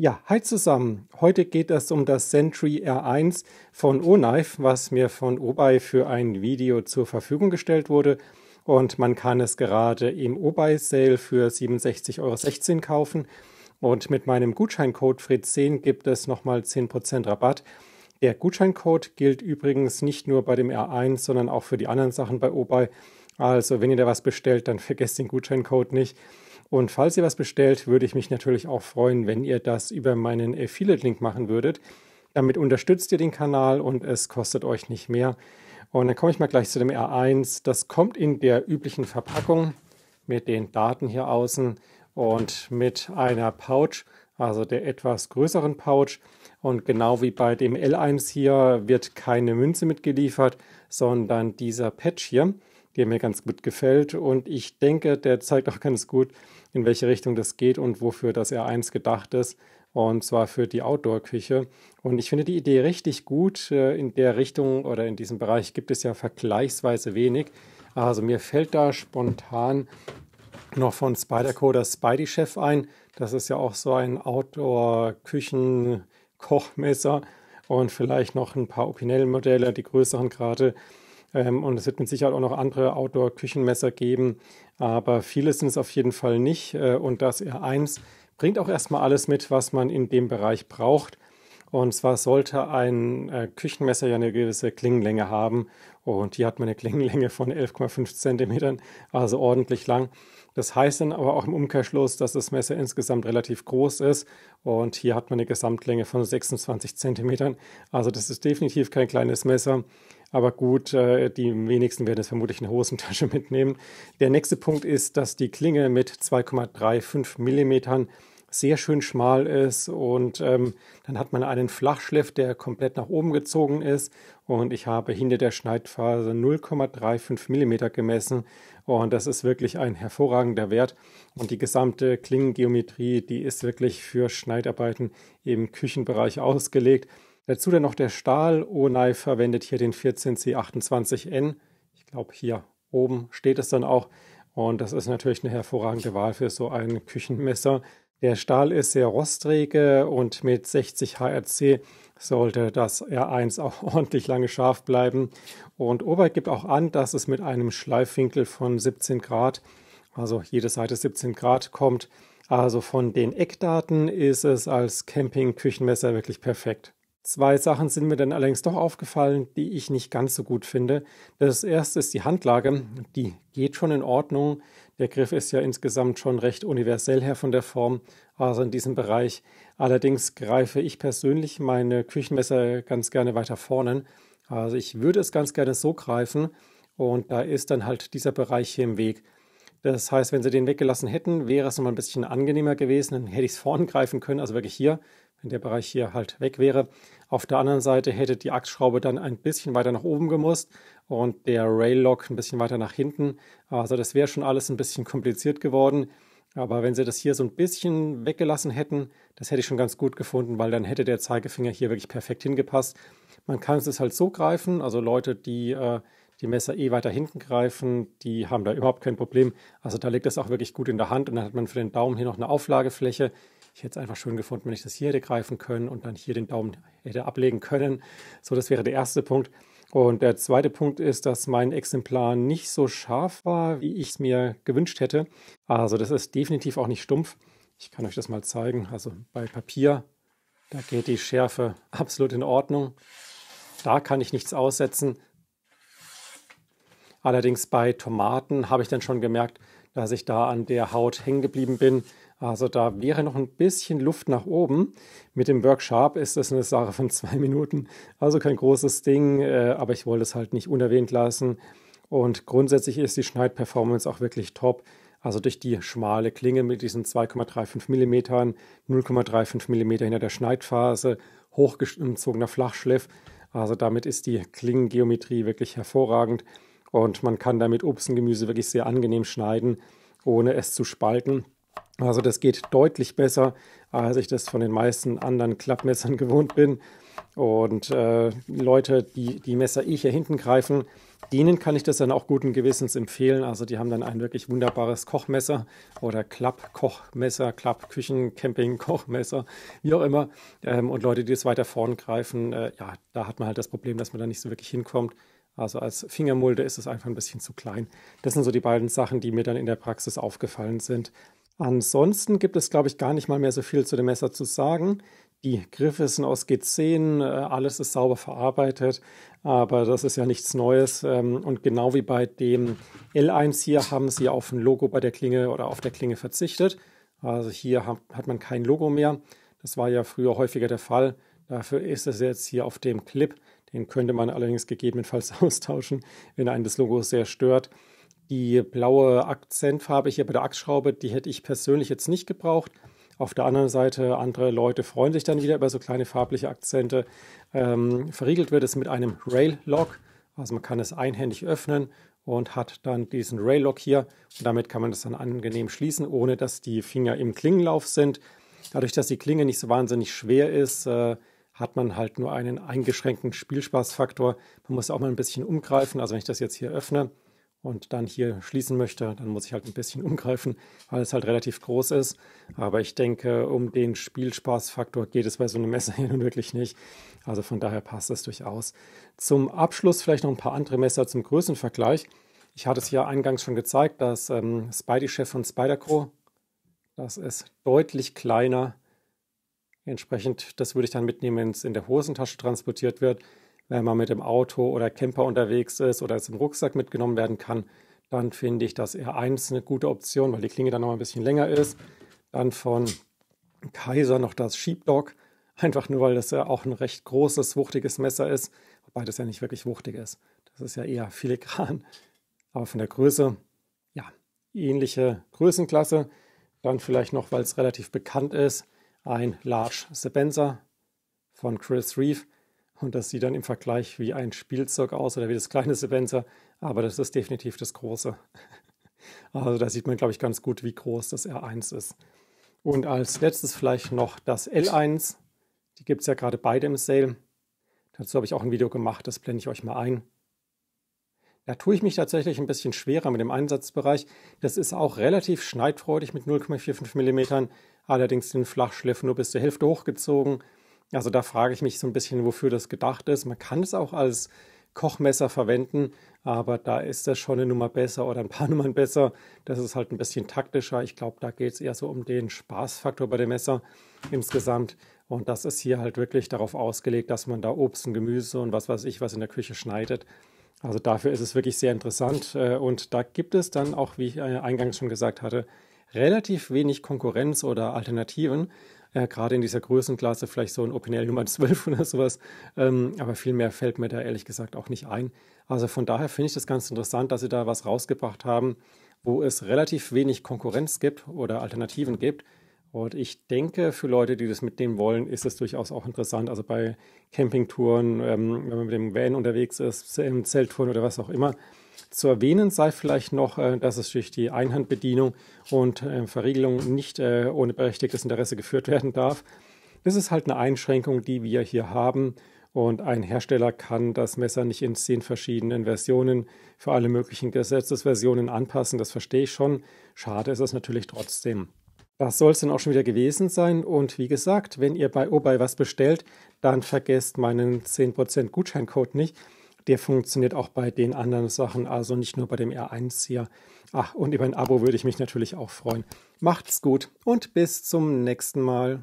Ja, hi zusammen. Heute geht es um das Sentry R1 von Onife, was mir von Obei für ein Video zur Verfügung gestellt wurde. Und man kann es gerade im Obei-Sale für 67,16 Euro kaufen. Und mit meinem Gutscheincode FRED10 gibt es nochmal 10% Rabatt. Der Gutscheincode gilt übrigens nicht nur bei dem R1, sondern auch für die anderen Sachen bei Obei. Also wenn ihr da was bestellt, dann vergesst den Gutscheincode nicht. Und falls ihr was bestellt, würde ich mich natürlich auch freuen, wenn ihr das über meinen Affiliate-Link machen würdet. Damit unterstützt ihr den Kanal und es kostet euch nicht mehr. Und dann komme ich mal gleich zu dem R1. Das kommt in der üblichen Verpackung mit den Daten hier außen und mit einer Pouch, also der etwas größeren Pouch. Und genau wie bei dem L1 hier wird keine Münze mitgeliefert, sondern dieser Patch hier der mir ganz gut gefällt. Und ich denke, der zeigt auch ganz gut, in welche Richtung das geht und wofür das R1 gedacht ist. Und zwar für die Outdoor-Küche. Und ich finde die Idee richtig gut. Äh, in der Richtung oder in diesem Bereich gibt es ja vergleichsweise wenig. Also mir fällt da spontan noch von Spyderco das Spidey-Chef ein. Das ist ja auch so ein Outdoor-Küchen-Kochmesser. Und vielleicht noch ein paar Opinel-Modelle, die größeren gerade. Ähm, und es wird mit Sicherheit auch noch andere Outdoor-Küchenmesser geben. Aber viele sind es auf jeden Fall nicht. Äh, und das R1 bringt auch erstmal alles mit, was man in dem Bereich braucht. Und zwar sollte ein äh, Küchenmesser ja eine gewisse Klingenlänge haben. Und hier hat man eine Klingenlänge von 11,5 cm, also ordentlich lang. Das heißt dann aber auch im Umkehrschluss, dass das Messer insgesamt relativ groß ist und hier hat man eine Gesamtlänge von 26 cm. Also das ist definitiv kein kleines Messer. Aber gut, äh, die wenigsten werden es vermutlich in der Hosentasche mitnehmen. Der nächste Punkt ist, dass die Klinge mit 2,35 mm sehr schön schmal ist und ähm, dann hat man einen Flachschliff, der komplett nach oben gezogen ist und ich habe hinter der Schneidphase 0,35 mm gemessen und das ist wirklich ein hervorragender Wert und die gesamte Klingengeometrie, die ist wirklich für Schneidarbeiten im Küchenbereich ausgelegt. Dazu dann noch der Stahl. Onai verwendet hier den 14C28N. Ich glaube, hier oben steht es dann auch. Und das ist natürlich eine hervorragende Wahl für so ein Küchenmesser. Der Stahl ist sehr rosträge und mit 60 HRC sollte das R1 auch ordentlich lange scharf bleiben. Und Ober gibt auch an, dass es mit einem Schleifwinkel von 17 Grad, also jede Seite 17 Grad kommt. Also von den Eckdaten ist es als Camping-Küchenmesser wirklich perfekt. Zwei Sachen sind mir dann allerdings doch aufgefallen, die ich nicht ganz so gut finde. Das erste ist die Handlage. Die geht schon in Ordnung. Der Griff ist ja insgesamt schon recht universell her von der Form, also in diesem Bereich. Allerdings greife ich persönlich meine Küchenmesser ganz gerne weiter vorne. Also ich würde es ganz gerne so greifen und da ist dann halt dieser Bereich hier im Weg. Das heißt, wenn sie den weggelassen hätten, wäre es nochmal ein bisschen angenehmer gewesen, dann hätte ich es vorne greifen können, also wirklich hier wenn der Bereich hier halt weg wäre. Auf der anderen Seite hätte die Achsschraube dann ein bisschen weiter nach oben gemusst und der Rail-Lock ein bisschen weiter nach hinten. Also das wäre schon alles ein bisschen kompliziert geworden. Aber wenn sie das hier so ein bisschen weggelassen hätten, das hätte ich schon ganz gut gefunden, weil dann hätte der Zeigefinger hier wirklich perfekt hingepasst. Man kann es halt so greifen, also Leute, die äh, die Messer eh weiter hinten greifen, die haben da überhaupt kein Problem. Also da liegt das auch wirklich gut in der Hand und dann hat man für den Daumen hier noch eine Auflagefläche. Ich hätte es einfach schön gefunden, wenn ich das hier hätte greifen können und dann hier den Daumen hätte ablegen können. So, das wäre der erste Punkt. Und der zweite Punkt ist, dass mein Exemplar nicht so scharf war, wie ich es mir gewünscht hätte. Also das ist definitiv auch nicht stumpf. Ich kann euch das mal zeigen. Also bei Papier, da geht die Schärfe absolut in Ordnung. Da kann ich nichts aussetzen. Allerdings bei Tomaten habe ich dann schon gemerkt, dass ich da an der Haut hängen geblieben bin. Also da wäre noch ein bisschen Luft nach oben. Mit dem Workshop ist das eine Sache von zwei Minuten, also kein großes Ding, äh, aber ich wollte es halt nicht unerwähnt lassen. Und grundsätzlich ist die Schneidperformance auch wirklich top. Also durch die schmale Klinge mit diesen 2,35 mm, 0,35 mm hinter der Schneidphase, hochgezogener Flachschliff. Also damit ist die Klingengeometrie wirklich hervorragend und man kann damit Obst und Gemüse wirklich sehr angenehm schneiden, ohne es zu spalten. Also das geht deutlich besser, als ich das von den meisten anderen Klappmessern gewohnt bin. Und äh, Leute, die die Messer eh hier hinten greifen, denen kann ich das dann auch guten Gewissens empfehlen. Also die haben dann ein wirklich wunderbares Kochmesser oder Klappkochmesser, Klappküchen, Camping, Kochmesser, wie auch immer. Ähm, und Leute, die es weiter vorn greifen, äh, ja, da hat man halt das Problem, dass man da nicht so wirklich hinkommt. Also als Fingermulde ist es einfach ein bisschen zu klein. Das sind so die beiden Sachen, die mir dann in der Praxis aufgefallen sind. Ansonsten gibt es, glaube ich, gar nicht mal mehr so viel zu dem Messer zu sagen. Die Griffe sind aus G10, äh, alles ist sauber verarbeitet, aber das ist ja nichts Neues. Ähm, und genau wie bei dem L1 hier haben sie auf ein Logo bei der Klinge oder auf der Klinge verzichtet. Also hier hat man kein Logo mehr. Das war ja früher häufiger der Fall. Dafür ist es jetzt hier auf dem Clip. Den könnte man allerdings gegebenenfalls austauschen, wenn einen das Logo sehr stört. Die blaue Akzentfarbe hier bei der Achsschraube, die hätte ich persönlich jetzt nicht gebraucht. Auf der anderen Seite, andere Leute freuen sich dann wieder über so kleine farbliche Akzente. Ähm, verriegelt wird es mit einem Rail-Lock. Also man kann es einhändig öffnen und hat dann diesen Rail-Lock hier. Und damit kann man das dann angenehm schließen, ohne dass die Finger im Klingenlauf sind. Dadurch, dass die Klinge nicht so wahnsinnig schwer ist, äh, hat man halt nur einen eingeschränkten Spielspaßfaktor. Man muss auch mal ein bisschen umgreifen. Also wenn ich das jetzt hier öffne, und dann hier schließen möchte, dann muss ich halt ein bisschen umgreifen, weil es halt relativ groß ist. Aber ich denke, um den Spielspaßfaktor geht es bei so einem Messer hier nun wirklich nicht. Also von daher passt es durchaus. Zum Abschluss vielleicht noch ein paar andere Messer zum Größenvergleich. Ich hatte es ja eingangs schon gezeigt, das ähm, Spidey-Chef von spider Spyderco, das ist deutlich kleiner. Entsprechend, das würde ich dann mitnehmen, wenn es in der Hosentasche transportiert wird wenn man mit dem Auto oder Camper unterwegs ist oder es im Rucksack mitgenommen werden kann, dann finde ich das eher eins eine gute Option, weil die Klinge dann noch ein bisschen länger ist. Dann von Kaiser noch das Sheepdog, einfach nur weil das ja auch ein recht großes, wuchtiges Messer ist, wobei das ja nicht wirklich wuchtig ist. Das ist ja eher filigran. Aber von der Größe, ja, ähnliche Größenklasse. Dann vielleicht noch, weil es relativ bekannt ist, ein Large Sebenza von Chris Reeve. Und das sieht dann im Vergleich wie ein Spielzeug aus oder wie das kleine Sebenza, aber das ist definitiv das große. Also da sieht man, glaube ich, ganz gut, wie groß das R1 ist. Und als letztes vielleicht noch das L1. Die gibt es ja gerade beide im Sale. Dazu habe ich auch ein Video gemacht, das blende ich euch mal ein. Da tue ich mich tatsächlich ein bisschen schwerer mit dem Einsatzbereich. Das ist auch relativ schneidfreudig mit 0,45 mm, allerdings den Flachschliff nur bis zur Hälfte hochgezogen also da frage ich mich so ein bisschen, wofür das gedacht ist. Man kann es auch als Kochmesser verwenden, aber da ist das schon eine Nummer besser oder ein paar Nummern besser. Das ist halt ein bisschen taktischer. Ich glaube, da geht es eher so um den Spaßfaktor bei dem Messer insgesamt. Und das ist hier halt wirklich darauf ausgelegt, dass man da Obst und Gemüse und was weiß ich was in der Küche schneidet. Also dafür ist es wirklich sehr interessant. Äh, und da gibt es dann auch, wie ich äh, eingangs schon gesagt hatte, relativ wenig Konkurrenz oder Alternativen. Äh, gerade in dieser Größenklasse vielleicht so ein OpenL Nummer 12 oder sowas. Ähm, aber viel mehr fällt mir da ehrlich gesagt auch nicht ein. Also von daher finde ich das ganz interessant, dass sie da was rausgebracht haben, wo es relativ wenig Konkurrenz gibt oder Alternativen gibt. Und ich denke, für Leute, die das mitnehmen wollen, ist es durchaus auch interessant. Also bei Campingtouren, ähm, wenn man mit dem Van unterwegs ist, ähm, Zelttouren oder was auch immer, zu erwähnen sei vielleicht noch, äh, dass es durch die Einhandbedienung und äh, Verriegelung nicht äh, ohne berechtigtes Interesse geführt werden darf. Das ist halt eine Einschränkung, die wir hier haben. Und ein Hersteller kann das Messer nicht in zehn verschiedenen Versionen für alle möglichen Gesetzesversionen anpassen. Das verstehe ich schon. Schade ist es natürlich trotzdem. Das soll es dann auch schon wieder gewesen sein. Und wie gesagt, wenn ihr bei Obey was bestellt, dann vergesst meinen 10% Gutscheincode nicht der funktioniert auch bei den anderen Sachen, also nicht nur bei dem R1 hier. Ach, und über ein Abo würde ich mich natürlich auch freuen. Macht's gut und bis zum nächsten Mal.